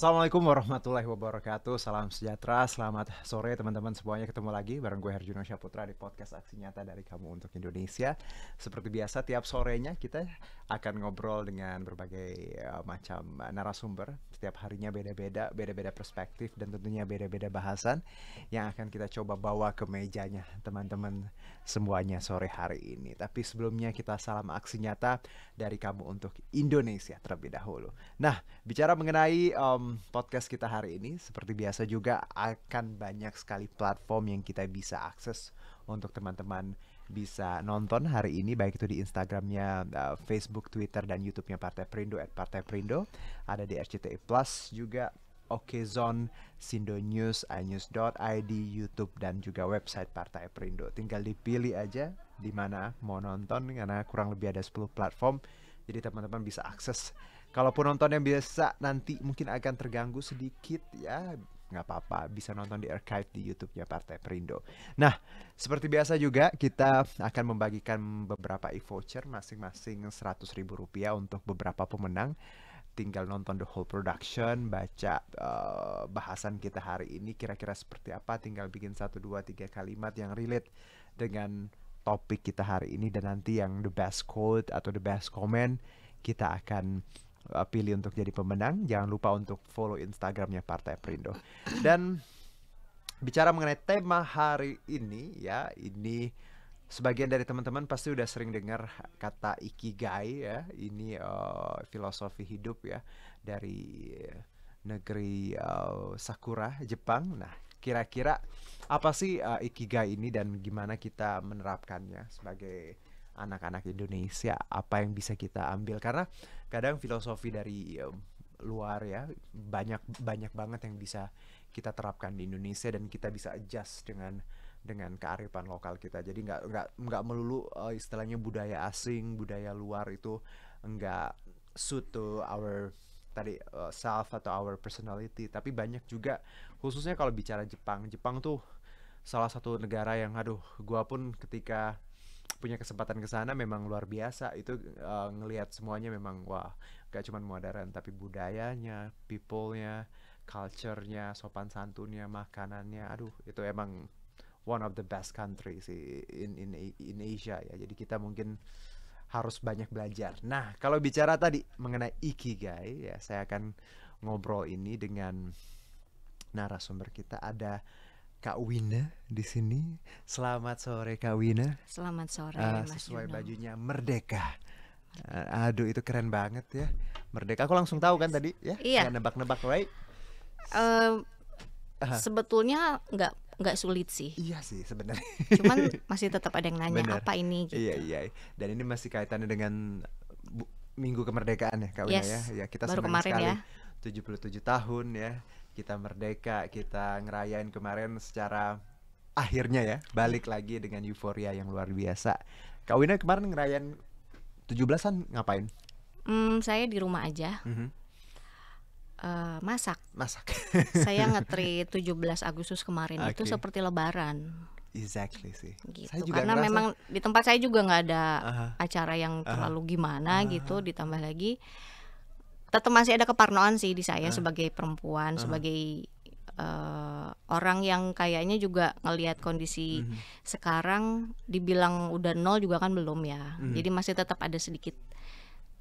Assalamualaikum warahmatullahi wabarakatuh Salam sejahtera, selamat sore teman-teman semuanya Ketemu lagi bareng gue Herjuno Syaputra di podcast Aksi Nyata dari Kamu Untuk Indonesia Seperti biasa tiap sorenya kita akan ngobrol dengan berbagai uh, macam narasumber Setiap harinya beda-beda, beda-beda perspektif dan tentunya beda-beda bahasan Yang akan kita coba bawa ke mejanya teman-teman semuanya sore hari ini. Tapi sebelumnya kita salam aksi nyata dari kamu untuk Indonesia terlebih dahulu. Nah, bicara mengenai um, podcast kita hari ini, seperti biasa juga akan banyak sekali platform yang kita bisa akses untuk teman-teman bisa nonton hari ini baik itu di Instagramnya, uh, Facebook, Twitter dan YouTube-nya Partai Perindo at Partai Perindo ada di RCTI Plus juga Okezon, Sindo News, inews.id, YouTube dan juga website Partai Perindo. Tinggal dipilih aja di mana mau nonton karena kurang lebih ada 10 platform. Jadi teman-teman bisa akses. Kalaupun yang biasa nanti mungkin akan terganggu sedikit ya nggak apa-apa bisa nonton di archive di YouTube-nya Partai Perindo. Nah, seperti biasa juga kita akan membagikan beberapa e-voucher masing-masing seratus ribu rupiah untuk beberapa pemenang tinggal nonton the whole production, baca uh, bahasan kita hari ini kira-kira seperti apa, tinggal bikin satu dua tiga kalimat yang relate dengan topik kita hari ini dan nanti yang the best quote atau the best comment kita akan uh, pilih untuk jadi pemenang. Jangan lupa untuk follow Instagramnya Partai Perindo. Dan bicara mengenai tema hari ini ya, ini sebagian dari teman-teman pasti udah sering dengar kata ikigai ya. Ini uh, filosofi hidup ya dari negeri uh, Sakura, Jepang. Nah, kira-kira apa sih uh, ikigai ini dan gimana kita menerapkannya sebagai anak-anak Indonesia? Apa yang bisa kita ambil? Karena kadang filosofi dari um, luar ya banyak banyak banget yang bisa kita terapkan di Indonesia dan kita bisa adjust dengan dengan kearifan lokal kita jadi nggak nggak nggak melulu uh, istilahnya budaya asing budaya luar itu nggak suit to our tadi uh, self atau our personality tapi banyak juga khususnya kalau bicara Jepang Jepang tuh salah satu negara yang aduh gua pun ketika punya kesempatan ke sana memang luar biasa itu uh, ngelihat semuanya memang wah gak cuman modern tapi budayanya, peoplenya, nya culture-nya, sopan santunnya, makanannya, aduh itu emang one of the best country sih in in in Asia ya. Jadi kita mungkin harus banyak belajar. Nah, kalau bicara tadi mengenai ikigai ya, saya akan ngobrol ini dengan narasumber kita ada Kak Wina di sini. Selamat sore Kak Wina. Selamat sore uh, Mas Sesuai Juno. bajunya Merdeka. Uh, aduh itu keren banget ya. Merdeka aku langsung tahu kan tadi ya. Iya. Nebak-nebak right? Uh, uh, sebetulnya nggak nggak sulit sih. Iya sih sebenarnya. Cuman masih tetap ada yang nanya Bener. apa ini. Iya, gitu. Iya iya. Dan ini masih kaitannya dengan Minggu Kemerdekaan ya Kak Wina yes. ya. Ya kita Baru kemarin sekali. ya. 77 tahun ya kita merdeka, kita ngerayain kemarin secara akhirnya ya balik lagi dengan euforia yang luar biasa. Kak Wina kemarin ngerayain 17-an ngapain? Hmm, saya di rumah aja. Mm -hmm Uh, masak. Masak. saya ngetri 17 Agustus kemarin okay. itu seperti lebaran. Exactly sih. Gitu. Saya juga Karena ngerasa... memang di tempat saya juga nggak ada uh-huh. acara yang uh-huh. terlalu gimana uh-huh. gitu ditambah lagi tetap masih ada keparnoan sih di saya uh-huh. sebagai perempuan, uh-huh. sebagai uh, orang yang kayaknya juga ngelihat kondisi mm-hmm. sekarang dibilang udah nol juga kan belum ya. Mm-hmm. Jadi masih tetap ada sedikit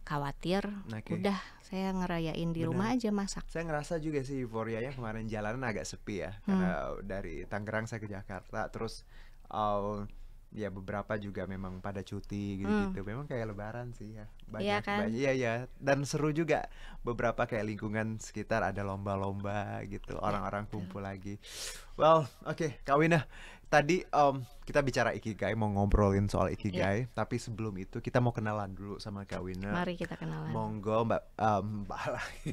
khawatir okay. udah saya ngerayain di Benar. rumah aja masak saya ngerasa juga sih Euforia yang kemarin jalanan agak sepi ya hmm. karena dari Tangerang saya ke Jakarta terus uh, ya beberapa juga memang pada cuti gitu-gitu. Hmm. Memang kayak lebaran sih ya. Banyak iya kan? banyak iya ya. Dan seru juga beberapa kayak lingkungan sekitar ada lomba-lomba gitu, iya, orang-orang kumpul lagi. Well, oke, okay, Kawina tadi um, kita bicara ikigai mau ngobrolin soal ikigai yeah. tapi sebelum itu kita mau kenalan dulu sama Kak mari kita kenalan monggo Mbak um, Mbak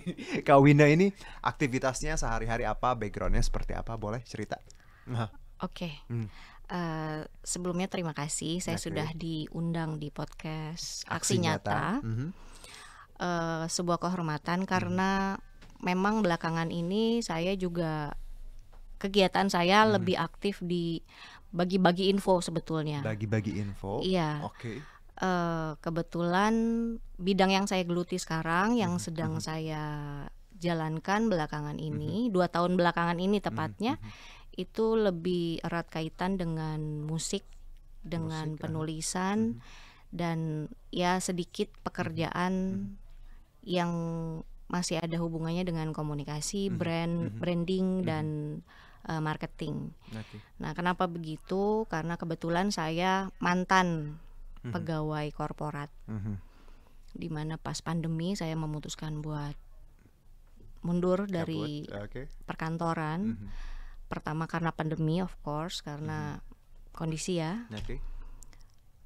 Kawina ini aktivitasnya sehari-hari apa backgroundnya seperti apa boleh cerita nah. oke okay. hmm. uh, sebelumnya terima kasih saya okay. sudah diundang di podcast Aksi, Aksi Nyata, Nyata. Mm -hmm. uh, sebuah kehormatan karena mm. memang belakangan ini saya juga kegiatan saya hmm. lebih aktif di bagi-bagi info sebetulnya. Bagi-bagi info. Iya. Oke. Okay. Uh, eh, kebetulan bidang yang saya geluti sekarang yang hmm. sedang hmm. saya jalankan belakangan ini, hmm. hmm. dua tahun belakangan ini hmm, tepatnya, hmm, hmm. itu lebih erat kaitan dengan musik, dengan musik, ah. penulisan, hmm. dan ya sedikit pekerjaan hmm. yang masih ada hubungannya dengan komunikasi, hmm. brand, hmm. branding, hmm. dan uh, marketing. Okay. Nah, kenapa begitu? Karena kebetulan saya mantan mm-hmm. pegawai korporat. Mm-hmm. Di mana pas pandemi saya memutuskan buat mundur dari okay. perkantoran. Mm-hmm. Pertama karena pandemi of course, karena mm-hmm. kondisi ya. Okay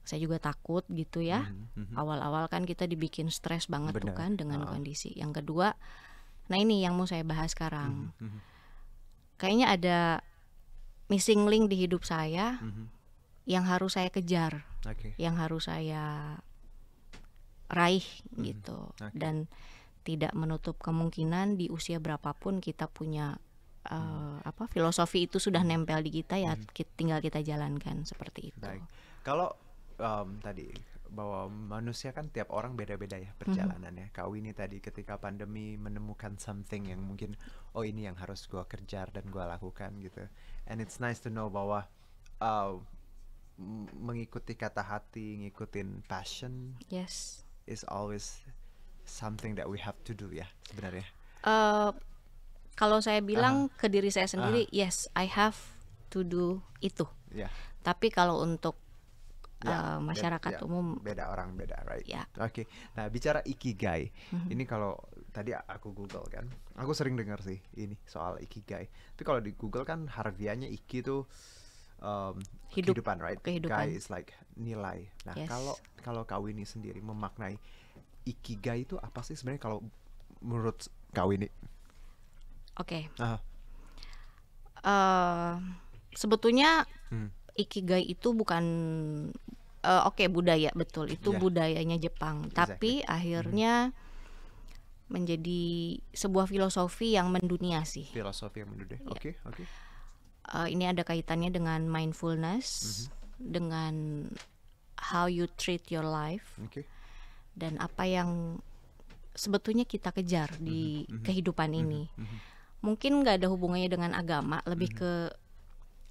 saya juga takut gitu ya. Mm-hmm. Awal-awal kan kita dibikin stres banget Benar. tuh kan dengan oh. kondisi. Yang kedua, nah ini yang mau saya bahas sekarang. Mm-hmm kayaknya ada missing link di hidup saya mm-hmm. yang harus saya kejar, okay. yang harus saya raih mm-hmm. gitu okay. dan tidak menutup kemungkinan di usia berapapun kita punya uh, apa filosofi itu sudah nempel di kita ya mm-hmm. tinggal kita jalankan seperti itu. Baik. Kalau um, tadi bahwa manusia kan tiap orang beda-beda ya mm-hmm. perjalanannya. Mm -hmm. Kau ini tadi ketika pandemi menemukan something yang mungkin oh ini yang harus gue kejar dan gue lakukan gitu. And it's nice to know bahwa uh, mengikuti kata hati, ngikutin passion. Yes. Is always something that we have to do ya sebenarnya. Uh, kalau saya bilang uh ke diri saya sendiri, uh yes I have to do itu. Yeah. Tapi kalau untuk ya, uh, masyarakat ya, umum beda orang beda right ya. oke okay. nah bicara ikigai mm-hmm. ini kalau tadi aku google kan aku sering dengar sih ini soal ikigai tapi kalau di google kan harfiahnya iki tuh um, Hidup, kehidupan right kehidupan. is like nilai nah yes. kalau kalau kawini sendiri memaknai ikigai itu apa sih sebenarnya kalau menurut kawini oke okay. Uh, eh, sebetulnya hmm. ikigai itu bukan Eh, oke okay, budaya betul itu yeah. budayanya Jepang exactly. tapi mm-hmm. akhirnya hmm. menjadi sebuah filosofi yang mendunia sih filosofi yang mendunia iya. oke yeah. oke okay, okay. uh, eh, ini ada kaitannya dengan mindfulness mm -hmm. dengan how you treat your life okay. dan apa yang sebetulnya kita kejar di mm -hmm. kehidupan mm -hmm. ini mm -hmm. mungkin nggak ada hubungannya dengan agama lebih mm -hmm. ke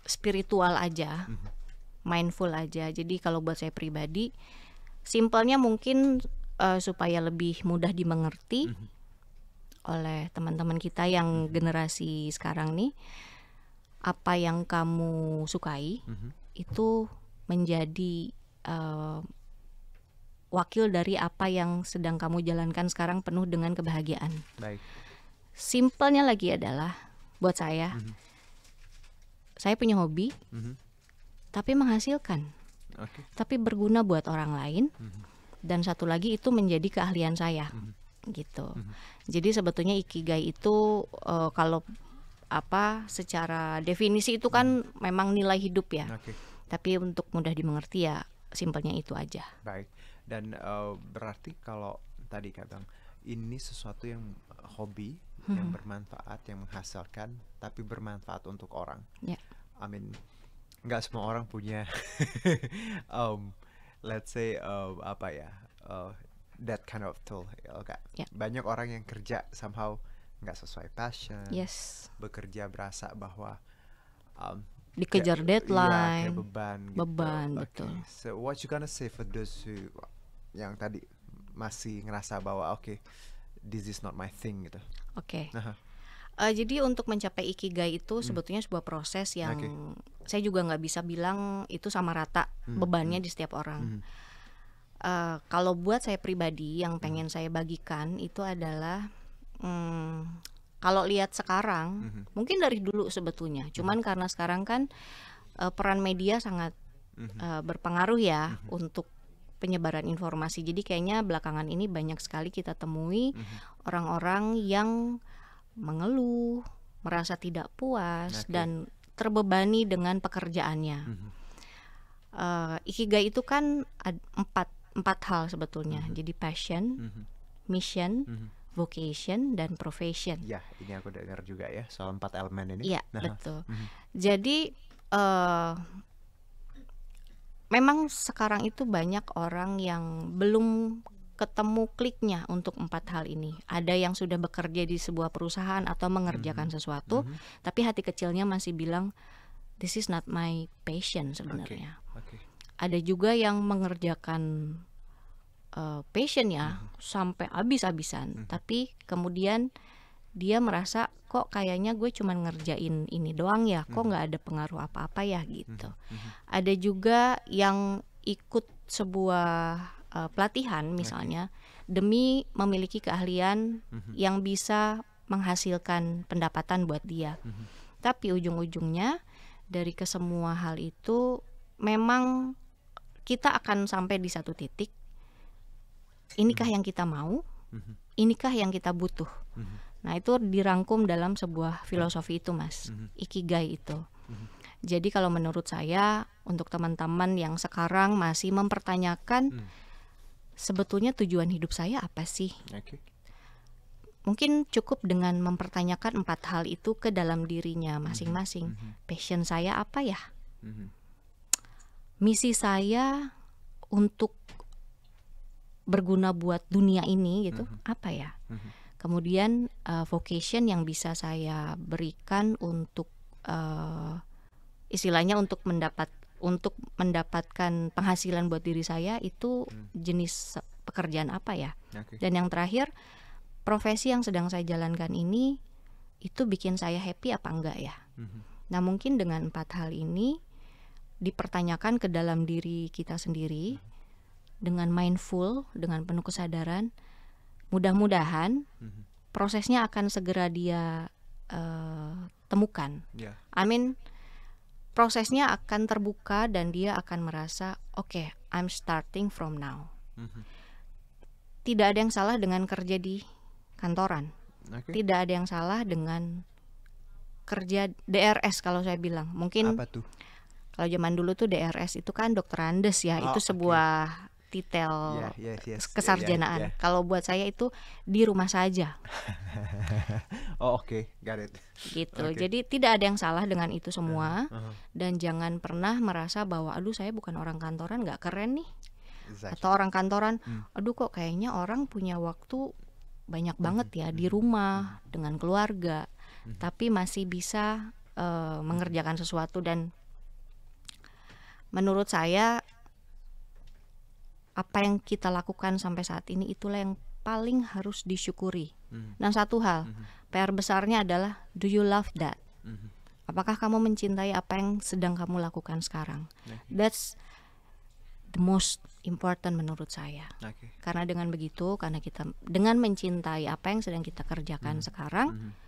spiritual aja mm -hmm mindful aja. Jadi kalau buat saya pribadi, simpelnya mungkin uh, supaya lebih mudah dimengerti mm -hmm. oleh teman-teman kita yang mm -hmm. generasi sekarang nih, apa yang kamu sukai mm -hmm. itu menjadi uh, wakil dari apa yang sedang kamu jalankan sekarang penuh dengan kebahagiaan. Baik. Simpelnya lagi adalah buat saya, mm -hmm. saya punya hobi. Mm -hmm tapi menghasilkan, okay. tapi berguna buat orang lain. Mm-hmm. Dan satu lagi itu menjadi keahlian saya, mm-hmm. gitu. Mm-hmm. Jadi sebetulnya ikigai itu uh, kalau apa secara definisi itu kan hmm. memang nilai hidup ya. Okay. Tapi untuk mudah dimengerti ya simpelnya itu aja. Baik. Dan uh, berarti kalau tadi katakan, ini sesuatu yang eh, hobi hmm. yang mm-hmm. bermanfaat yang menghasilkan tapi bermanfaat untuk orang. Yeah. I mean nggak semua orang punya um, let's say um, apa ya uh, that kind of tool ya, okay. yeah. banyak orang yang kerja somehow nggak sesuai passion yes bekerja berasa bahwa um, dikejar kayak, iya, deadline ya, beban gitu. beban okay. betul so what you gonna say for those who yang tadi masih ngerasa bahwa oke okay, this is not my thing gitu oke okay. uh -huh Uh, jadi untuk mencapai ikigai itu hmm. sebetulnya sebuah proses yang okay. saya juga nggak bisa bilang itu sama rata hmm. bebannya hmm. di setiap orang. Hmm. Uh, kalau buat saya pribadi yang hmm. pengen hmm. saya bagikan itu adalah hmm, kalau lihat sekarang hmm. hmm. mungkin dari dulu sebetulnya, hmm. cuman karena sekarang kan uh, peran media sangat uh, berpengaruh ya hmm. untuk penyebaran informasi. Jadi kayaknya belakangan ini banyak sekali kita temui orang-orang -hmm. yang mengeluh, merasa tidak puas okay. dan terbebani dengan pekerjaannya. Mm -hmm. uh, ikigai itu kan ad, empat empat hal sebetulnya. Mm -hmm. Jadi passion, mm -hmm. mission, mm -hmm. vocation dan profession. Ya, ini aku dengar juga ya soal empat elemen ini. Iya, nah. betul. Mm -hmm. Jadi uh, memang sekarang itu banyak orang yang belum ketemu kliknya untuk empat hal ini. Ada yang sudah bekerja di sebuah perusahaan atau mengerjakan mm -hmm. sesuatu, mm -hmm. tapi hati kecilnya masih bilang this is not my passion sebenarnya. Okay. Okay. Ada juga yang mengerjakan uh, ya mm -hmm. sampai habis-habisan, mm -hmm. tapi kemudian dia merasa kok kayaknya gue cuma ngerjain ini doang ya, kok mm-hmm. nggak ada pengaruh apa-apa ya gitu. Mm -hmm. Ada juga yang ikut sebuah uh, pelatihan misalnya okay. demi memiliki keahlian mm-hmm. yang bisa menghasilkan pendapatan buat dia. Mm-hmm. Tapi ujung-ujungnya dari kesemua hal itu memang kita akan sampai di satu titik. Inikah mm-hmm. yang kita mau? Mhm. Inikah yang kita butuh? Mm-hmm. Nah, itu dirangkum dalam sebuah filosofi itu, Mas. Mm-hmm. Ikigai itu. Mm-hmm. Jadi kalau menurut saya untuk teman-teman yang sekarang masih mempertanyakan mm-hmm sebetulnya tujuan hidup saya apa sih? Okay. Mungkin cukup dengan mempertanyakan empat hal itu ke dalam dirinya mhm. masing-masing. Mm -hmm. Passion saya apa ya? Mm -hmm. Misi saya untuk berguna buat dunia ini gitu mm -hmm. apa ya? Mm -hmm. Kemudian uh, vocation yang bisa saya berikan untuk uh, istilahnya untuk mendapat untuk mendapatkan penghasilan buat diri saya itu hmm. jenis pekerjaan apa ya? Okay. Dan yang terakhir, profesi yang sedang saya jalankan ini itu bikin saya happy apa enggak ya? Hmm. Nah, mungkin dengan empat hal ini dipertanyakan ke dalam diri kita sendiri hmm. dengan mindful, dengan penuh kesadaran, mudah-mudahan hmm. prosesnya akan segera dia uh, temukan. Yeah. I Amin. Mean, prosesnya akan terbuka dan dia akan merasa oke okay, I'm starting from now mm-hmm. tidak ada yang salah dengan kerja di kantoran okay. tidak ada yang salah dengan kerja DRS kalau saya bilang mungkin Apa tuh? kalau zaman dulu tuh DRS itu kan dokter Andes ya oh, itu sebuah okay detail yeah, yes, iya, iya, yes, iya, kesarjanaan. Yeah, yeah. Kalau buat saya itu di rumah saja. oh oke, okay. got it. Gitu. Okay. Jadi tidak ada yang salah dengan itu semua uh -huh. dan jangan pernah merasa bahwa aduh saya bukan orang kantoran nggak keren nih. Exactly. Atau orang kantoran, hmm. aduh kok kayaknya orang punya waktu banyak banget ya di hmm. rumah hmm. dengan keluarga, hmm. tapi masih bisa uh, mengerjakan sesuatu dan menurut saya apa yang kita lakukan sampai saat ini itulah yang paling harus disyukuri. Mm. Nah satu hal, mm-hmm. PR besarnya adalah do you love that? Mm-hmm. Apakah kamu mencintai apa yang sedang kamu lakukan sekarang? Okay. That's the most important menurut saya. Okay. Karena dengan begitu, karena kita dengan mencintai apa yang sedang kita kerjakan mm-hmm. sekarang, mm-hmm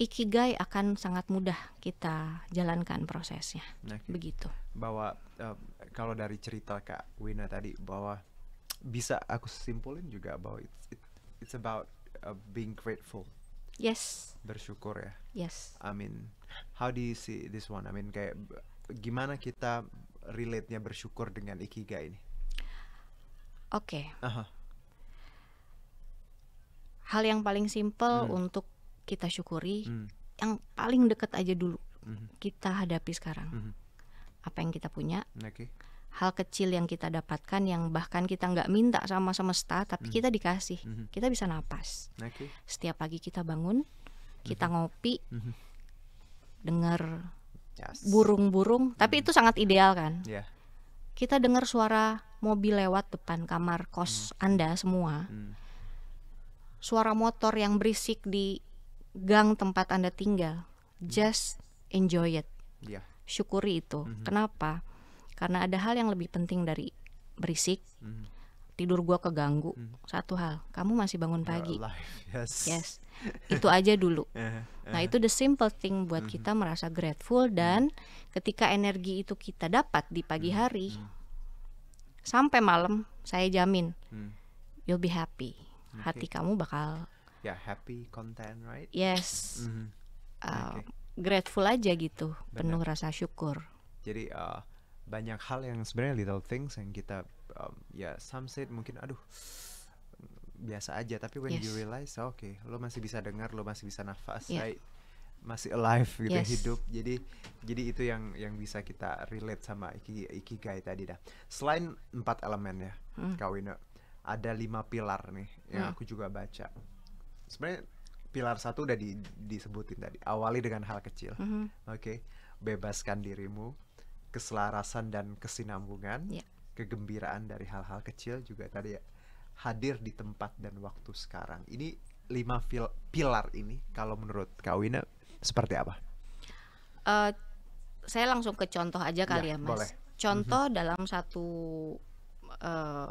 ikigai akan sangat mudah kita jalankan prosesnya. Okay. Begitu. Bahwa uh, kalau dari cerita Kak Wina tadi bahwa bisa aku simpulin juga bahwa it's, it, it's about uh, being grateful. Yes. Bersyukur ya. Yes. I mean, how do you see this one? I mean kayak gimana kita relate-nya bersyukur dengan ikigai ini? Oke. Okay. Uh -huh. Hal yang paling simple hmm. untuk kita syukuri hmm. yang paling deket aja dulu hmm. kita hadapi sekarang hmm. apa yang kita punya okay. hal kecil yang kita dapatkan yang bahkan kita nggak minta sama semesta tapi hmm. kita dikasih hmm. kita bisa napas okay. setiap pagi kita bangun kita hmm. ngopi hmm. dengar burung-burung tapi hmm. itu sangat ideal kan yeah. kita dengar suara mobil lewat depan kamar kos hmm. anda semua hmm suara motor yang berisik di gang tempat Anda tinggal. Just enjoy it. Yeah. Syukuri itu. Mm -hmm. Kenapa? Karena ada hal yang lebih penting dari berisik. Mm -hmm. Tidur gua keganggu. Mm -hmm. Satu hal, kamu masih bangun ya pagi. Yes. yes. Itu aja dulu. Eh, eh. Nah, itu the simple thing buat mm -hmm. kita merasa grateful mhm. dan mm -hmm. ketika energi itu kita dapat di pagi mhm. hari mm -hmm. sampai malam, saya jamin mm -hmm. you'll be happy. Okay. Hati kamu bakal ya yeah, happy content right yes mm -hmm. uh, ah, okay. grateful aja gitu Bener. penuh rasa syukur jadi uh, banyak hal yang sebenarnya little things yang kita um, ya some said mungkin aduh biasa aja tapi when yes. you realize oh, oke okay, lo masih bisa dengar lo masih bisa nafas yeah. right masih alive gitu yes. hidup jadi jadi itu yang yang bisa kita relate sama iki Iki ikigai tadi dah selain empat elemen ya hmm. kawin ada lima pilar nih yang hmm. aku juga baca sebenarnya pilar satu udah di, disebutin tadi awali dengan hal kecil mm -hmm. oke okay. bebaskan dirimu keselarasan dan kesinambungan yeah. kegembiraan dari hal-hal kecil juga tadi ya hadir di tempat dan waktu sekarang ini lima pil- pilar ini kalau menurut Kak seperti apa uh, saya langsung ke contoh aja kali ya, ya mas boleh. contoh mm -hmm. dalam satu uh,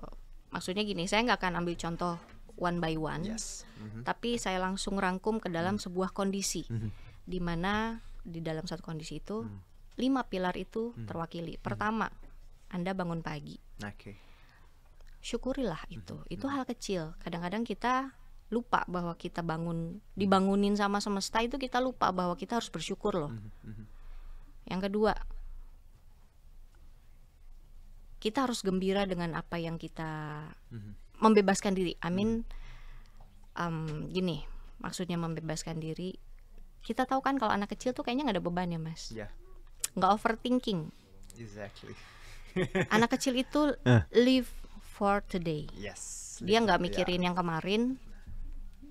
maksudnya gini saya nggak akan ambil contoh one by one, yes. mm-hmm. tapi saya langsung rangkum ke dalam mm-hmm. sebuah kondisi, mm-hmm. di mana di dalam satu kondisi itu mm-hmm. lima pilar itu mm. mm-hmm. terwakili. Pertama, mm-hmm. Anda bangun pagi. Okay. Syukurilah itu. Mm-hmm. Itu mm-hmm. hal kecil. Kadang-kadang kita lupa bahwa kita bangun dibangunin sama semesta itu kita lupa bahwa kita harus bersyukur loh. Mm-hmm. mm-hmm. Yang kedua, kita harus gembira dengan apa yang kita mm-hmm membebaskan diri I amin mean, hmm. um, gini maksudnya membebaskan diri kita tahu kan kalau anak kecil tuh kayaknya nggak ada beban ya mas yeah. nggak overthinking exactly anak kecil itu eh. live for today yes dia nggak mikirin yeah. yang kemarin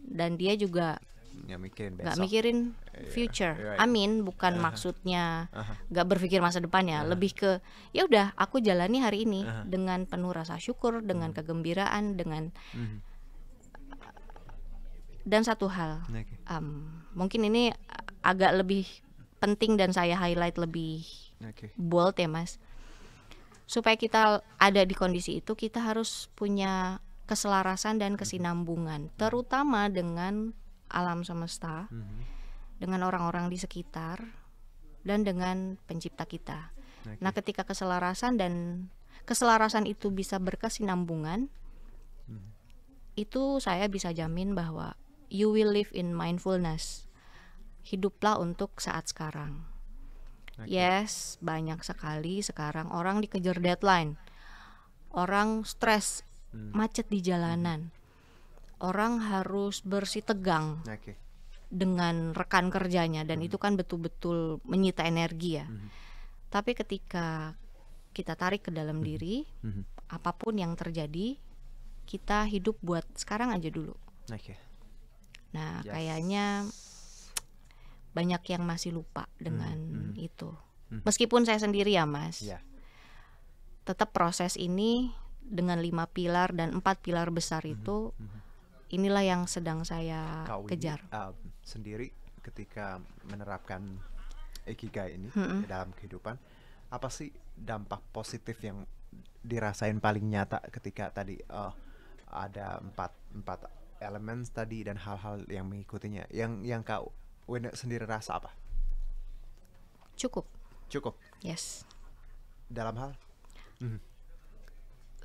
dan dia juga nggak mikirin besok. Gak mikirin iya, future. Yeah, right. I iya. Amin, mean, bukan uh iya. -huh. maksudnya uh -huh. gak berpikir masa depannya, uh -huh. lebih ke ya udah aku jalani hari ini uh -huh. dengan penuh rasa syukur, dengan mhm. kegembiraan, dengan uh dan satu hal, okay. um, mungkin ini agak lebih penting dan saya highlight lebih okay. bold ya mas, supaya kita ada di kondisi itu kita harus punya keselarasan dan mhm. kesinambungan, terutama dengan alam semesta, mm-hmm. dengan orang-orang di sekitar, dan dengan pencipta kita. Okay. Nah, ketika keselarasan dan keselarasan itu bisa berkesinambungan, mm-hmm. itu saya bisa jamin bahwa you will live in mindfulness. Hiduplah untuk saat sekarang. Okay. Yes, banyak sekali sekarang orang dikejar deadline, orang stres, hmm. macet di jalanan. Hmm orang harus bersih tegang okay. dengan rekan kerjanya dan hmm. itu mhm. kan betul-betul menyita energi ya. Hmm. Tapi ketika kita tarik ke dalam mhm. diri, hmm. apapun yang terjadi, kita hidup buat sekarang aja dulu. Okay. Nah, yes. kayaknya banyak yang masih lupa dengan hmm. itu. Meskipun saya sendiri ya, Mas. Yeah. Tetap proses ini dengan lima pilar dan empat pilar besar hmm. itu hmm inilah yang sedang saya Kau kejar. Uh, sendiri ketika menerapkan ikigai ini mm-hmm. dalam kehidupan, apa sih dampak positif yang dirasain paling nyata ketika tadi uh, ada empat empat elemen tadi dan hal-hal yang mengikutinya, yang yang kau Wena sendiri rasa apa? Cukup. Cukup. Yes. Dalam hal? Hmm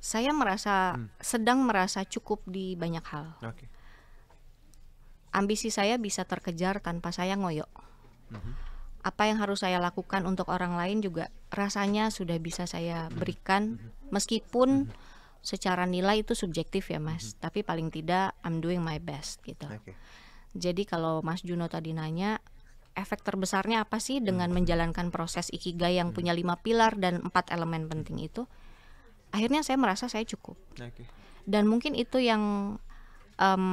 saya merasa hmm. sedang merasa cukup di banyak hal. Okay. Ambisi saya bisa terkejar tanpa saya ngoyok. Mm -hmm. Apa yang harus saya lakukan untuk orang lain juga rasanya sudah bisa saya hmm. berikan, mm -hmm. meskipun mm -hmm. secara nilai itu subjektif ya mas. Mm -hmm. Tapi paling tidak I'm doing my best gitu. Okay. Jadi kalau Mas Juno tadi nanya efek terbesarnya apa sih dengan hmm. menjalankan proses ikigai yang hmm. punya lima pilar dan empat elemen penting itu? akhirnya saya merasa saya cukup okay. dan mungkin itu yang um,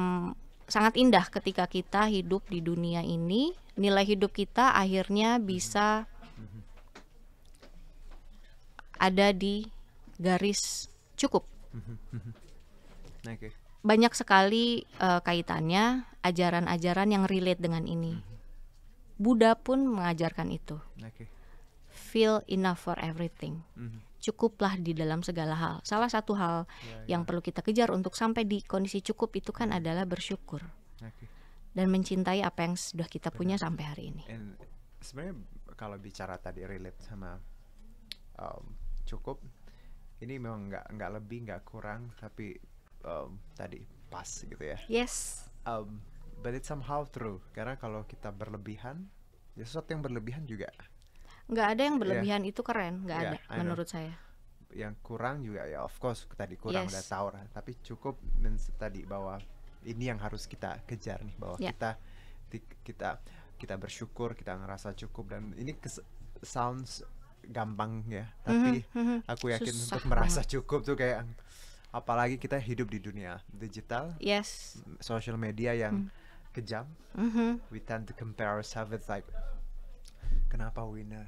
sangat indah ketika kita hidup di dunia ini nilai hidup kita akhirnya mhm. bisa ada di garis cukup mhm. banyak sekali uh, kaitannya ajaran-ajaran yang relate dengan ini mhm. Buddha pun mengajarkan itu feel enough for everything cukuplah di dalam segala hal. Salah satu hal ya, ya, yang perlu kita kejar untuk sampai di kondisi cukup itu kan hmm. adalah bersyukur okay. dan mencintai apa yang sudah kita punya sampai hari ini. sebenarnya kalau bicara tadi relate sama um, cukup, ini memang nggak nggak lebih nggak kurang tapi um, tadi pas gitu ya. Yes. Um, but it's somehow true karena kalau kita berlebihan, ya sesuatu yang berlebihan juga nggak ada yang iya. berlebihan yeah. itu keren nggak yeah, ada menurut saya yang kurang juga ya of course tadi kurang yes. udah tahu tapi cukup tadi bahwa ini yang harus kita kejar nih bahwa yeah. kita kita kita bersyukur kita ngerasa cukup dan ini sounds gampang ya mhm, tapi mm -hmm. aku yakin Susah untuk merasa banget. cukup tuh kayak apalagi kita hidup di dunia digital yes social media yang mm. kejam mm -hmm. we tend to compare ourselves with like kenapa winner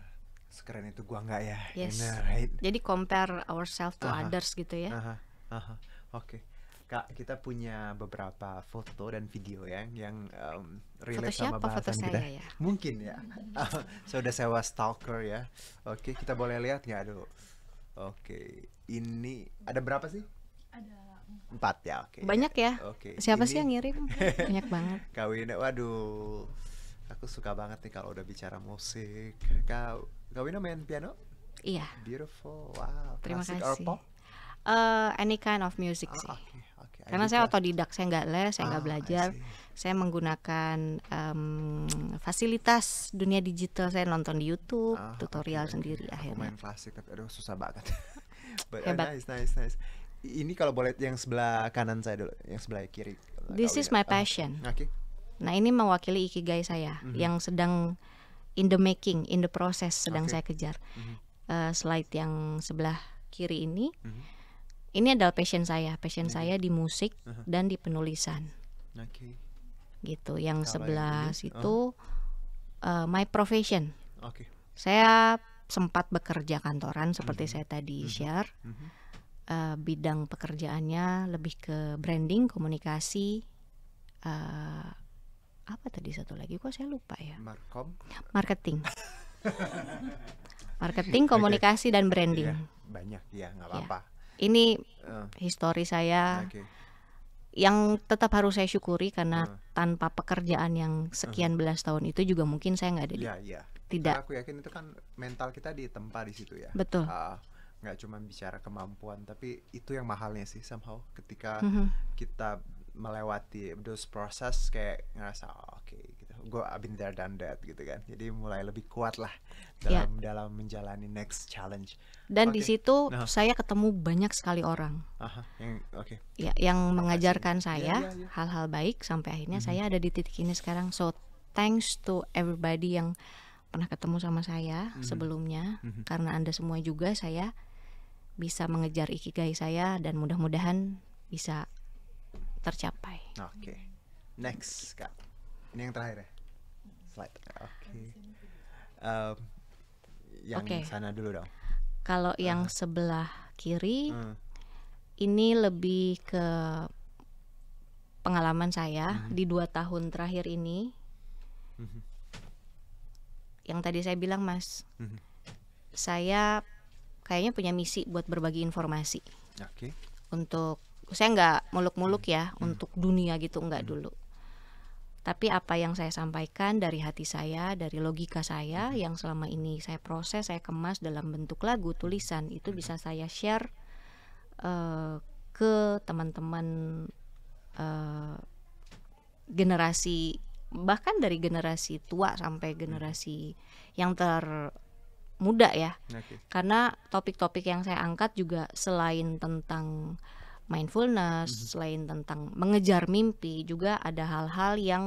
sekeren itu gua nggak ya yes. winner right jadi compare ourselves to -huh. others gitu ya aha, aha. oke okay. Kak, kita punya beberapa foto dan video ya, yang yang um, relate foto sama siapa? bahasan foto saya Ya? Mungkin ya. saya udah sewa stalker ya. Oke, okay, kita boleh lihat ya. Aduh. Oke, okay. ini ada berapa sih? Ada empat ya. Oke. Okay. Banyak ya. Oke. Okay. Siapa ini... sih yang ngirim? Banyak banget. Kawin, waduh aku suka banget nih kalau udah bicara musik. Kau kau ini main piano? Iya. Beautiful. Wow. Terima Classic kasih. Or pop? Uh, any kind of music oh, sih. Okay, okay. Karena saya otodidak, saya nggak les, saya nggak oh, belajar. Saya menggunakan um, fasilitas dunia digital. Saya nonton di YouTube, oh, tutorial okay. sendiri okay. akhirnya. main klasik tapi aduh susah banget. But uh, Hebat. Uh, nice, nice, nice. Ini kalau boleh yang sebelah kanan saya dulu, yang sebelah kiri. This is ya. my ah, passion. Oh, Oke. Okay Nah, ini mewakili ikigai saya mm -hmm. yang sedang in the making, in the process sedang okay. saya kejar. Mm -hmm. uh, slide yang sebelah kiri ini. Mm -hmm. Ini adalah passion saya. Passion mm -hmm. saya di musik uh -huh. dan di penulisan. Okay. Gitu. Yang sebelah yang ini, itu oh. Eh, uh, my profession. Okay. Saya sempat bekerja kantoran seperti mm -hmm. saya tadi mm -hmm. share. Mm -hmm. Uh, bidang pekerjaannya lebih ke branding, komunikasi, uh, apa tadi satu lagi kok saya lupa ya Markom marketing marketing komunikasi dan branding ya, banyak ya nggak iya. apa-apa ya. ini uh. Eh. histori saya okay. yang tetap harus saya syukuri karena uh. tanpa pekerjaan yang sekian uh. belas tahun itu juga mungkin saya nggak ada di, ya. tidak karena aku yakin itu kan mental kita di tempat di situ ya betul uh, nggak cuma bicara kemampuan tapi itu yang mahalnya sih somehow ketika mm -hmm. kita melewati those proses kayak ngerasa oh, oke okay, gitu gue been there dan that gitu kan jadi mulai lebih kuat lah iya. dalam yeah. dalam menjalani next challenge dan okay. di situ uh saya ketemu banyak sekali orang uh yang okay. ya yang mengajarkan iya, saya iya, hal-hal yeah, yeah, yeah. baik sampai akhirnya mm -hmm. saya ada di titik ini sekarang so thanks to everybody yang pernah ketemu sama saya mm -hmm. sebelumnya mm -hmm. karena anda semua juga saya bisa mengejar ikigai saya dan mudah-mudahan bisa tercapai. Oke. Okay. Next, Kak. Ini yang terakhir ya. Slide. Oke. Okay. Um, yang okay. sana dulu dong. Kalau uh. yang sebelah kiri uh. ini lebih ke pengalaman saya uh hmm. -huh. di dua tahun terakhir ini Uh. yang tadi saya bilang mas uh. saya kayaknya punya misi buat berbagi informasi okay. untuk saya nggak muluk-muluk hmm. ya hmm. untuk dunia gitu nggak hmm. dulu tapi apa yang saya sampaikan dari hati saya, dari logika saya hmm. yang selama ini saya proses, saya kemas dalam bentuk lagu, tulisan itu hmm. bisa saya share uh, ke teman-teman uh, generasi bahkan dari generasi tua sampai generasi yang termuda ya, okay. karena topik-topik yang saya angkat juga selain tentang mindfulness, mm-hmm. selain tentang mengejar mimpi, juga ada hal-hal yang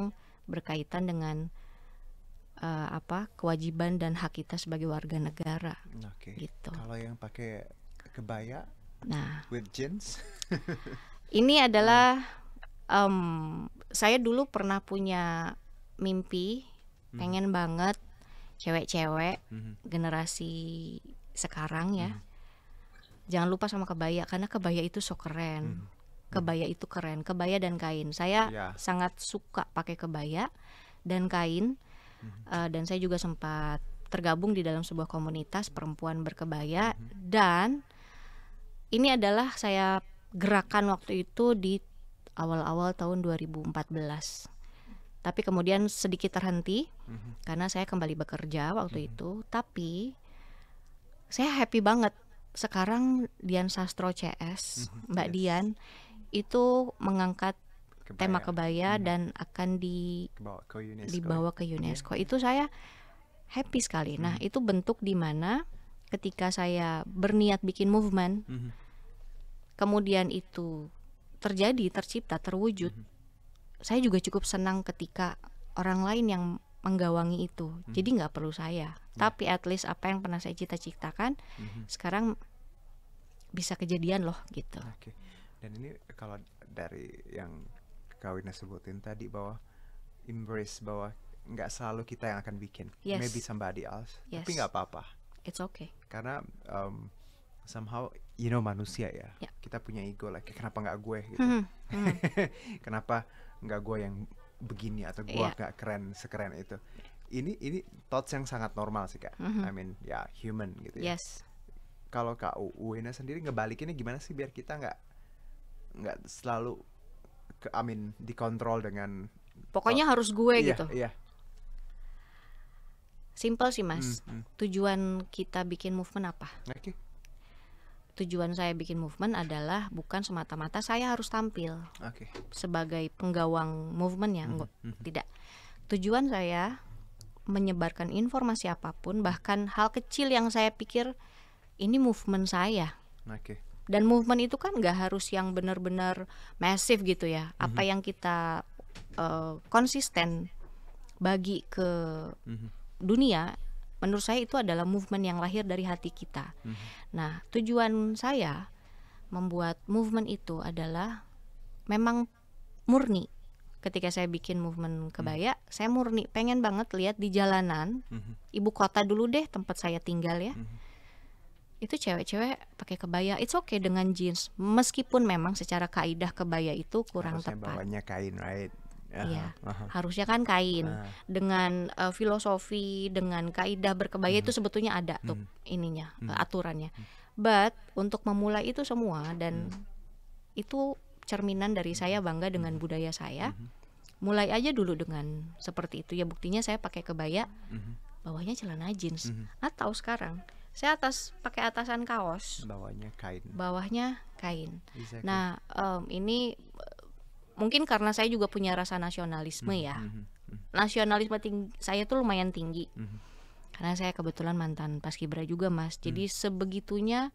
berkaitan dengan uh, apa kewajiban dan hak kita sebagai warga negara. Okay. Gitu. Kalau yang pakai kebaya, nah, with jeans, ini adalah um, saya dulu pernah punya mimpi, mm-hmm. pengen banget cewek-cewek mm-hmm. generasi sekarang ya. Mm-hmm jangan lupa sama kebaya karena kebaya itu so keren hmm. kebaya itu keren kebaya dan kain saya ya. sangat suka pakai kebaya dan kain hmm. uh, dan saya juga sempat tergabung di dalam sebuah komunitas perempuan berkebaya hmm. dan ini adalah saya gerakan waktu itu di awal-awal tahun 2014 tapi kemudian sedikit terhenti hmm karena saya kembali bekerja waktu hmm itu tapi saya happy banget sekarang Dian Sastro CS, mhm, Mbak yes. Dian itu mengangkat kebaya. tema kebaya hmm. dan akan di dibawa ke UNESCO. Dibawa ke iya. UNESCO. Yeah. Itu saya happy sekali. Hmm. Nah, mhm. itu bentuk di mana ketika saya berniat bikin movement, hmm. kemudian itu terjadi, tercipta, terwujud. Hmm. Saya juga cukup senang ketika orang lain yang menggawangi itu. Hmm. Jadi nggak perlu saya. Hmm. Tapi at least apa yang pernah saya cita-citakan hmm. sekarang bisa kejadian loh gitu. Okay. Dan ini kalau dari yang kawinnya sebutin tadi bahwa embrace bahwa nggak selalu kita yang akan bikin. Yes. Maybe somebody else. Yes. Tapi nggak apa-apa. It's okay. Karena um, somehow you know manusia ya. Yeah. Kita punya ego lah. Like, kenapa nggak gue gitu. Hmm. Hmm. kenapa nggak gue yang begini atau gua yeah. gak keren sekeren itu ini ini thoughts yang sangat normal sih kak mm-hmm. I mean ya yeah, human gitu ya yes. kalau kak Uena sendiri ngebalikinnya gimana sih biar kita nggak nggak selalu ke, I mean dikontrol dengan pokoknya oh, harus gue iya, gitu iya. simple sih mas mm-hmm. tujuan kita bikin movement apa okay tujuan saya bikin movement adalah bukan semata-mata saya harus tampil okay. sebagai penggawang movement ya, mm -hmm. tidak. Tujuan saya menyebarkan informasi apapun, bahkan hal kecil yang saya pikir ini movement saya. Okay. Dan movement itu kan nggak harus yang benar-benar masif gitu ya. Mm -hmm. Apa yang kita uh, konsisten bagi ke mm -hmm. dunia menurut saya itu adalah movement yang lahir dari hati kita. Hmm. Nah, tujuan saya membuat movement itu adalah memang murni. Ketika saya bikin movement mhm. kebaya, hmm. saya murni pengen banget lihat di jalanan hmm. ibu kota dulu deh tempat saya tinggal ya. Hmm. Itu cewek-cewek pakai kebaya, it's okay dengan jeans meskipun memang secara kaidah kebaya itu kurang Harusnya tepat. kain right Iya. iya. Harusnya kan kain. Uh. Dengan uh, filosofi, dengan kaidah berkebaya hmm. itu sebetulnya ada tuh hmm. ininya, hmm. Uh, aturannya. Hmm. But untuk memulai itu semua dan hmm. itu cerminan dari hmm. saya bangga dengan hmm. budaya saya. Hmm. Mulai aja dulu dengan seperti itu ya buktinya saya pakai kebaya. Hmm. Bawahnya celana jeans hmm. atau sekarang saya atas pakai atasan kaos bawahnya kain bawahnya kain exactly. nah um, ini mungkin karena saya juga punya rasa nasionalisme hmm, ya. Hmm, hmm, nasionalisme tinggi, saya tuh lumayan tinggi. Karena saya kebetulan mantan paskibra juga, Mas. Jadi sebegitunya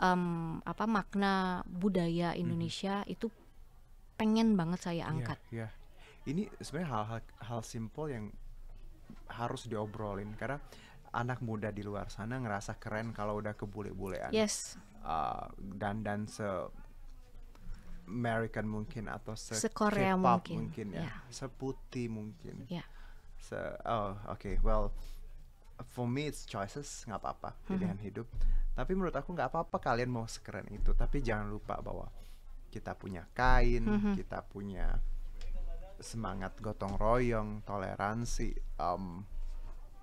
um, apa makna budaya Indonesia itu pengen banget saya iya, angkat. Yeah, yeah. Ini sebenarnya hal-hal hal simpel yang harus diobrolin karena anak muda di luar sana ngerasa keren kalau udah kebule-bulean. Yes. Uh, dan dan se American mungkin atau se, se Korea mungkin, mungkin ya, yeah. seputih mungkin. Yeah. So, oh oke okay. well for me it's choices nggak apa-apa hmm. pilihan mm -hmm. hidup. Tapi menurut aku nggak apa-apa kalian mau sekeren itu. Tapi jangan lupa bahwa kita punya kain, mm -hmm. kita punya semangat gotong royong, toleransi. Um,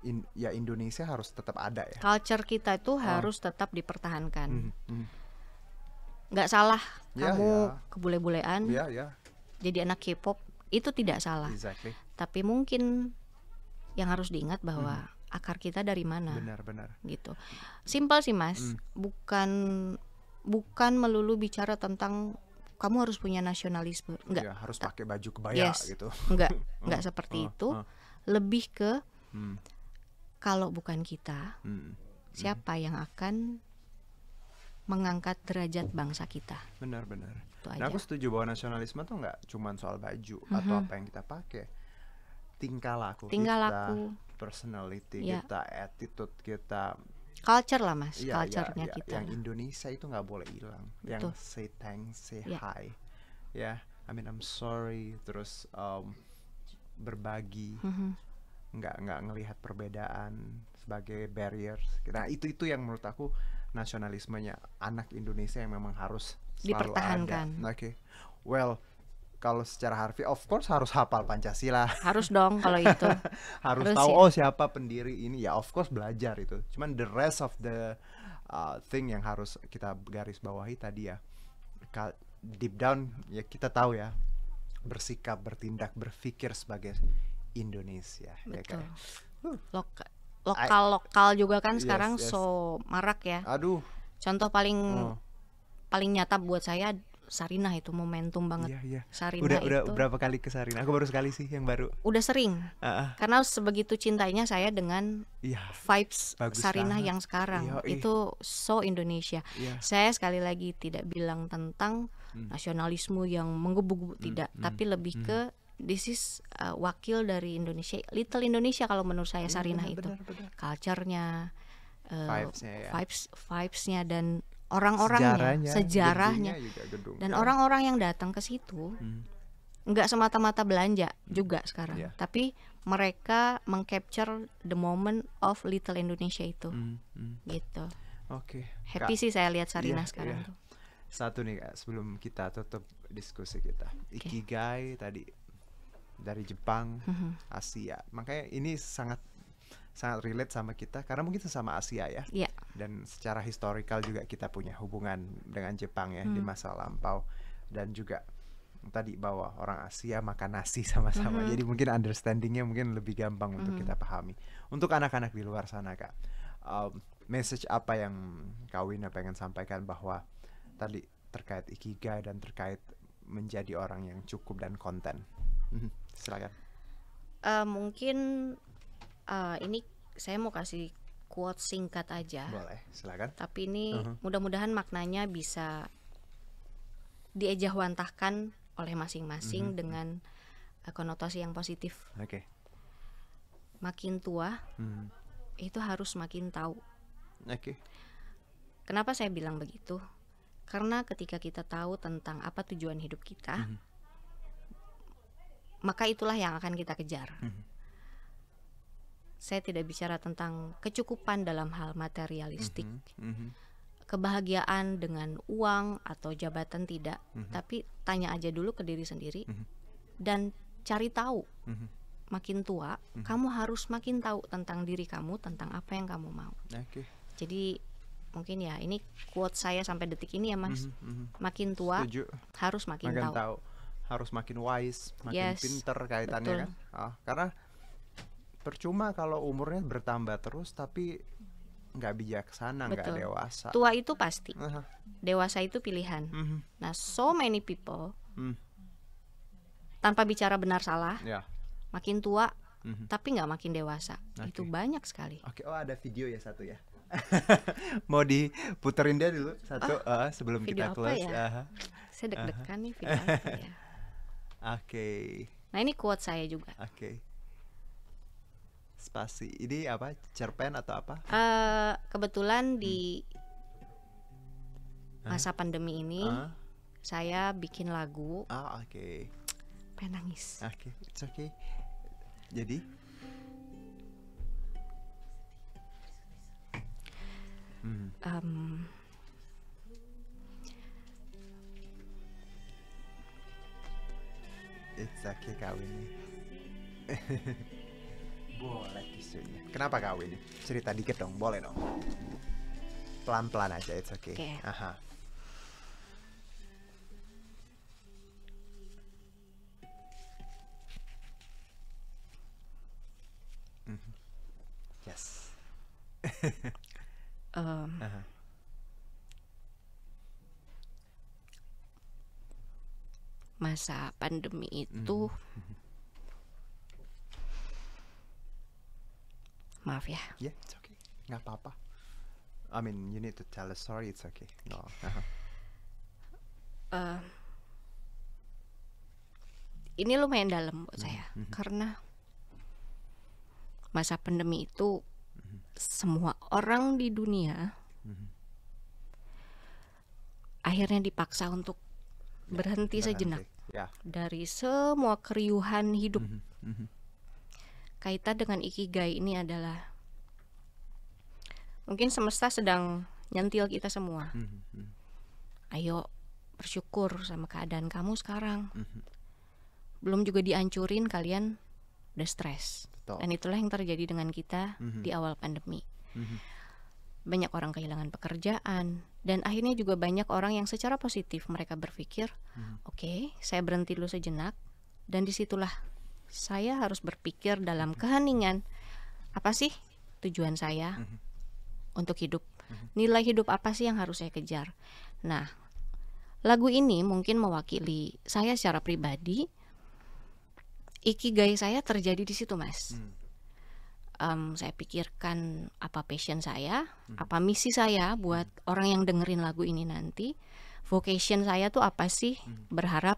in, ya Indonesia harus tetap ada ya. Culture kita itu oh. harus tetap dipertahankan. Mm -hmm. hmm nggak salah yeah, kamu yeah. kebule-bulean yeah, yeah. jadi anak K-pop itu tidak salah exactly. tapi mungkin yang harus diingat bahwa hmm. akar kita dari mana benar-benar gitu simpel sih mas hmm. bukan bukan melulu bicara tentang kamu harus punya nasionalisme enggak ya, harus pakai baju kebaya yes. gitu enggak enggak seperti itu lebih ke hmm. kalau bukan kita hmm. hmm. siapa yang akan mengangkat derajat bangsa kita. Benar-benar. Nah, aku setuju bahwa nasionalisme tuh nggak cuma soal baju mm -hmm. atau apa yang kita pakai, tingkah laku tingkah kita, laku. personality ya. kita, attitude kita, culture lah mas, ya, culturenya ya, ya. kita. Yang Indonesia itu nggak boleh hilang. Betul. Yang say thanks, say ya. hi, ya. I mean I'm sorry, terus um, berbagi. Mm -hmm nggak nggak ngelihat perbedaan sebagai barriers. Nah itu itu yang menurut aku nasionalismenya anak Indonesia yang memang harus dipertahankan. Oke. Okay. Well, kalau secara harfi of course harus hafal Pancasila. Harus dong kalau itu. harus, harus tahu ya. oh siapa pendiri ini ya of course belajar itu. Cuman the rest of the uh, thing yang harus kita garis bawahi tadi ya. Deep down ya kita tahu ya bersikap, bertindak, berpikir sebagai Indonesia Betul. ya kan. Loka lokal lokal juga kan yes, sekarang yes. so marak ya aduh contoh paling oh. paling nyata buat saya Sarinah itu momentum banget. Iya, iya. Sarinah udah, itu. Udah berapa kali ke Sarinah? Aku baru sekali sih yang baru. Udah sering. Uh, uh. Karena sebegitu cintanya saya dengan yeah, vibes Sarinah banget. yang sekarang. Iya, itu so Indonesia. Yeah. Saya sekali lagi tidak bilang tentang hmm. nasionalisme yang menggebu-gebu hmm, tidak, hmm. tapi lebih hmm. ke this is uh, wakil dari Indonesia, Little Indonesia kalau menurut saya iya, Sarina bener, itu, culture-nya, uh, vibes ya. vibes dan orang-orangnya, sejarahnya, sejarahnya dan ya. orang-orang yang datang ke situ hmm. semata-mata belanja hmm. juga sekarang, yeah. tapi mereka mengcapture the moment of Little Indonesia itu, hmm. Hmm. gitu. Oke. Okay. Happy Kak, sih saya lihat Sarina yeah, iya, sekarang yeah. tuh. Satu nih Kak, sebelum kita tutup diskusi kita. Okay. Ikigai tadi dari Jepang, mm-hmm. Asia. Makanya ini sangat sangat relate sama kita karena mungkin sesama Asia ya. Yeah. Dan secara historical juga kita punya hubungan dengan Jepang ya mm. di mm-hmm. masa lampau dan juga tadi bahwa orang Asia makan nasi sama-sama. Mm-hmm. Jadi mungkin understandingnya mungkin lebih gampang mm-hmm. untuk kita pahami. Untuk anak-anak di luar sana kak, um, message apa yang kak Wina pengen sampaikan bahwa tadi terkait ikiga dan terkait menjadi orang yang cukup dan konten. Mm-hmm silakan uh, mungkin uh, ini saya mau kasih quote singkat aja boleh silakan tapi ini uh -huh. mudah-mudahan maknanya bisa diejawantahkan oleh masing-masing uh -huh. dengan uh, konotasi yang positif oke okay. makin tua uh hmm. -huh. itu harus makin tahu oke okay. kenapa saya bilang begitu karena ketika kita tahu tentang apa tujuan hidup kita uh -huh maka itulah yang akan kita kejar. Hmm. Saya tidak bicara tentang kecukupan dalam hal materialistik, hmm. Hmm. kebahagiaan dengan uang atau jabatan tidak, hmm. tapi tanya aja dulu ke diri sendiri hmm. dan cari tahu. Hmm. Makin tua, hmm. kamu harus makin tahu tentang diri kamu, tentang apa yang kamu mau. Okay. Jadi mungkin ya ini quote saya sampai detik ini ya mas mm -hmm. makin tua Setuju. harus makin, makin tahu, tahu harus makin wise, makin yes, pinter kaitannya betul. kan. Oh, karena percuma kalau umurnya bertambah terus tapi nggak bijaksana, nggak dewasa. Tua itu pasti. Uh -huh. Dewasa itu pilihan. Mm -hmm. Nah, so many people mm. tanpa bicara benar salah, yeah. makin tua mm -hmm. tapi nggak makin dewasa. Okay. Itu banyak sekali. Oke, okay. oh ada video ya satu ya. Mau diputerin dia dulu satu oh, uh, sebelum video kita close. Ya? Uh -huh. Saya deg-degan uh -huh. nih video apa ya. Oke. Okay. Nah ini quote saya juga. Oke. Okay. Spasi. Ini apa? Cerpen atau apa? Uh, kebetulan hmm. di masa huh? pandemi ini uh? saya bikin lagu. Ah oke. Okay. Oke, nangis. Oke, okay. it's okay. Jadi. Hmm. Um, Itzaki kawin boleh tisunya kenapa kawin cerita dikit dong boleh dong pelan pelan aja it's okay, okay. aha yes masa pandemi itu hmm. maaf ya yeah it's okay nggak apa-apa I mean you need to tell a story it's okay no uh, ini lumayan dalam buat hmm. saya mm -hmm. karena masa pandemi itu mm -hmm. semua orang di dunia mm -hmm. akhirnya dipaksa untuk berhenti sejenak ya. dari semua keriuhan hidup. Mm -hmm. Mm -hmm. Kaitan dengan ikigai ini adalah mungkin semesta sedang nyentil kita semua. Mm -hmm. Ayo bersyukur sama keadaan kamu sekarang. Mm -hmm. Belum juga dihancurin kalian udah stres. Dan itulah yang terjadi dengan kita mm -hmm. di awal pandemi. Mm -hmm banyak orang kehilangan pekerjaan dan akhirnya juga banyak orang yang secara positif mereka berpikir hmm. oke okay, saya berhenti dulu sejenak dan disitulah saya harus berpikir dalam hmm. keheningan apa sih tujuan saya hmm. untuk hidup hmm. nilai hidup apa sih yang harus saya kejar nah lagu ini mungkin mewakili saya secara pribadi ikigai saya terjadi di situ mas hmm um, saya pikirkan apa passion saya, hmm. apa misi saya buat hmm. orang yang dengerin lagu ini nanti, vocation saya tuh apa sih? Hmm. Berharap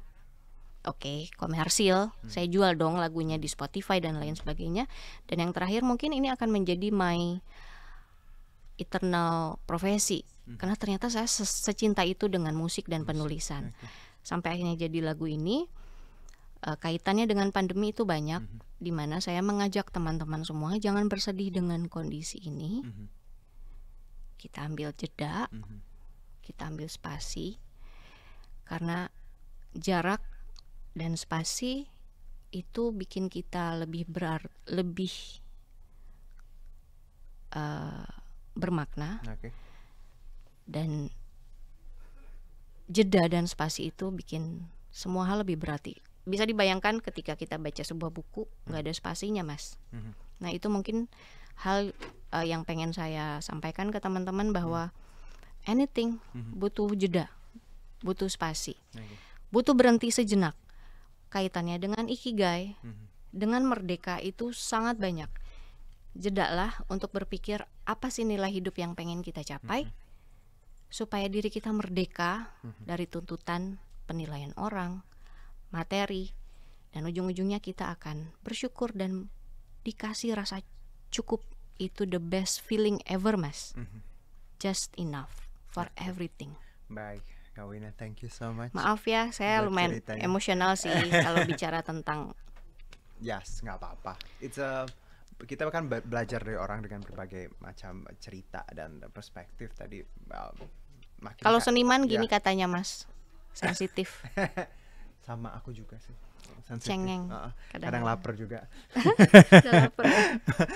oke okay, komersil, hmm. saya jual dong lagunya di Spotify dan lain sebagainya. Dan yang terakhir mungkin ini akan menjadi my eternal profesi hmm. karena ternyata saya secinta itu dengan musik dan penulisan. Sampai akhirnya jadi lagu ini uh, kaitannya dengan pandemi itu banyak. Hmm di mana saya mengajak teman-teman semua jangan bersedih dengan kondisi ini. Mm -hmm. Kita ambil jeda, mm -hmm. kita ambil spasi karena jarak dan spasi itu bikin kita lebih berar lebih uh, bermakna. Okay. Dan jeda dan spasi itu bikin semua hal lebih berarti bisa dibayangkan ketika kita baca sebuah buku nggak ada spasinya mas mhm. nah itu mungkin hal uh, yang pengen saya sampaikan ke teman-teman bahwa anything mhm. butuh jeda butuh spasi butuh berhenti sejenak kaitannya dengan ikigai mhm. dengan merdeka itu sangat banyak jeda lah untuk berpikir apa sih nilai hidup yang pengen kita capai supaya diri kita merdeka dari tuntutan penilaian orang materi, dan ujung-ujungnya kita akan bersyukur dan dikasih rasa cukup itu the best feeling ever mas, mm -hmm. just enough for nah, everything. Baik. Kawina, thank you so much. Maaf ya, saya lumayan ceritanya. emosional sih kalau bicara tentang. Yes, nggak apa-apa. It's a kita kan belajar dari orang dengan berbagai macam cerita dan perspektif tadi. Um, kalau seniman ya. gini katanya mas, sensitif. sama aku juga sih sensitif. Cengeng. kadang, kadang lapar juga.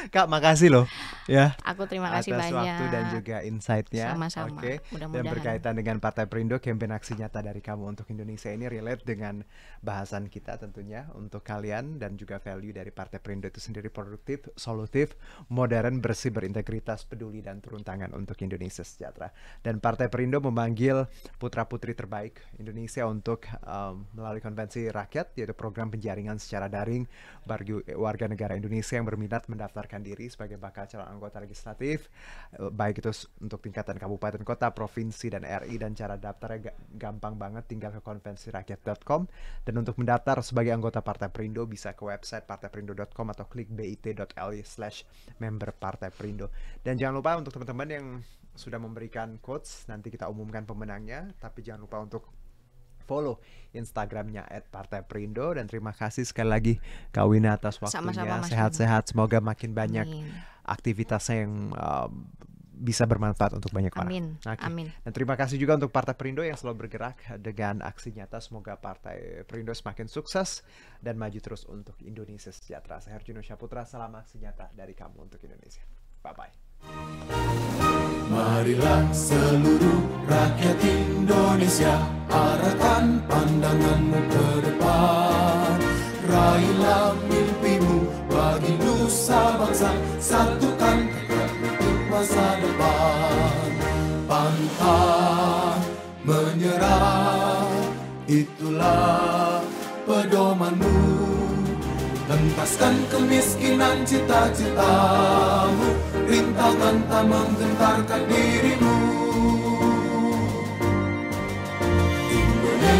Kak, makasih loh. Ya. Aku terima kasih atas banyak. waktu dan juga insightnya Sama-sama. Oke. Okay. Dan berkaitan dengan Partai Perindo, campaign aksi nyata dari kamu untuk Indonesia ini relate dengan bahasan kita tentunya untuk kalian dan juga value dari Partai Perindo itu sendiri produktif, solutif, modern, bersih, berintegritas, peduli dan turun tangan untuk Indonesia sejahtera. Dan Partai Perindo memanggil putra-putri terbaik Indonesia untuk um, melalui konvensi rakyat yaitu program penjaringan secara daring bagi warga negara Indonesia yang berminat mendaftarkan diri sebagai bakal calon anggota legislatif, baik itu untuk tingkatan kabupaten kota, provinsi, dan RI, dan cara daftarnya gampang banget tinggal ke konvensi rakyat.com. Dan untuk mendaftar sebagai anggota Partai Perindo bisa ke website partaiperindo.com atau klik bit.ly slash member Partai Perindo. Dan jangan lupa untuk teman-teman yang sudah memberikan quotes, nanti kita umumkan pemenangnya, tapi jangan lupa untuk follow Instagramnya @partaiperindo dan terima kasih sekali lagi Kak Wina atas waktunya. Sehat-sehat, semoga makin banyak Amin. aktivitasnya yang uh, bisa bermanfaat untuk banyak orang. Amin. Okay. Amin. Dan terima kasih juga untuk Partai Perindo yang selalu bergerak dengan aksi nyata. Semoga Partai Perindo semakin sukses dan maju terus untuk Indonesia sejahtera. Saya Herjuno Syaputra, salam aksi nyata dari kamu untuk Indonesia. Bye-bye. Marilah seluruh rakyat Indonesia Arahkan pandanganmu ke depan Raihlah mimpimu bagi nusa bangsa Satukan untuk masa depan Pantang menyerah Itulah pedomanmu Hentaskan kemiskinan cita-citamu Rintangan tak menggentarkan diri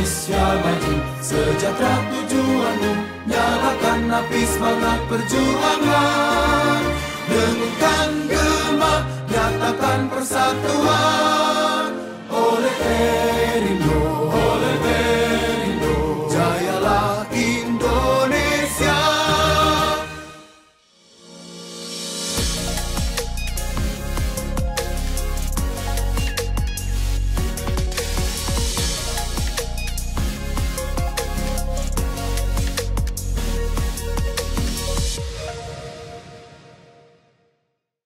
Indonesia maju Sejahtera tujuanmu Nyalakan api semangat perjuangan Dengungkan gema Nyatakan persatuan Oleh Perindo Oleh Perindo